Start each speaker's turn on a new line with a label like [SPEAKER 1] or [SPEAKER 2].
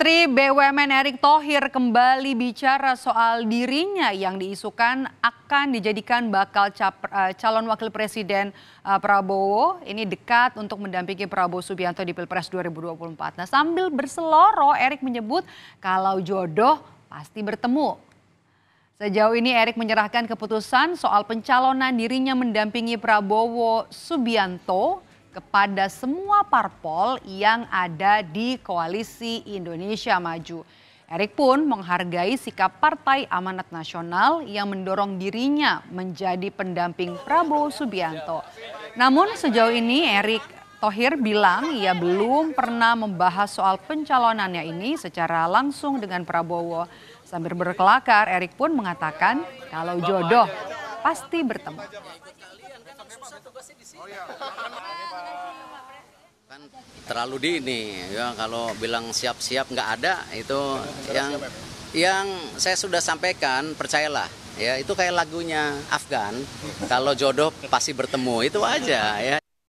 [SPEAKER 1] Menteri BUMN Erick Thohir kembali bicara soal dirinya yang diisukan akan dijadikan bakal eh, calon wakil presiden eh, Prabowo. Ini dekat untuk mendampingi Prabowo Subianto di Pilpres 2024. Nah, sambil berseloro, Erick menyebut kalau jodoh pasti bertemu. Sejauh ini Erick menyerahkan keputusan soal pencalonan dirinya mendampingi Prabowo Subianto kepada semua parpol yang ada di koalisi Indonesia Maju. Erick pun menghargai sikap Partai Amanat Nasional yang mendorong dirinya menjadi pendamping Prabowo Subianto. Namun sejauh ini Erick Tohir bilang ia belum pernah membahas soal pencalonannya ini secara langsung dengan Prabowo. Sambil berkelakar, Erick pun mengatakan kalau jodoh pasti bertemu
[SPEAKER 2] kan terlalu dini ya kalau bilang siap-siap nggak ada itu yang yang saya sudah sampaikan percayalah ya itu kayak lagunya Afgan kalau jodoh pasti bertemu itu aja ya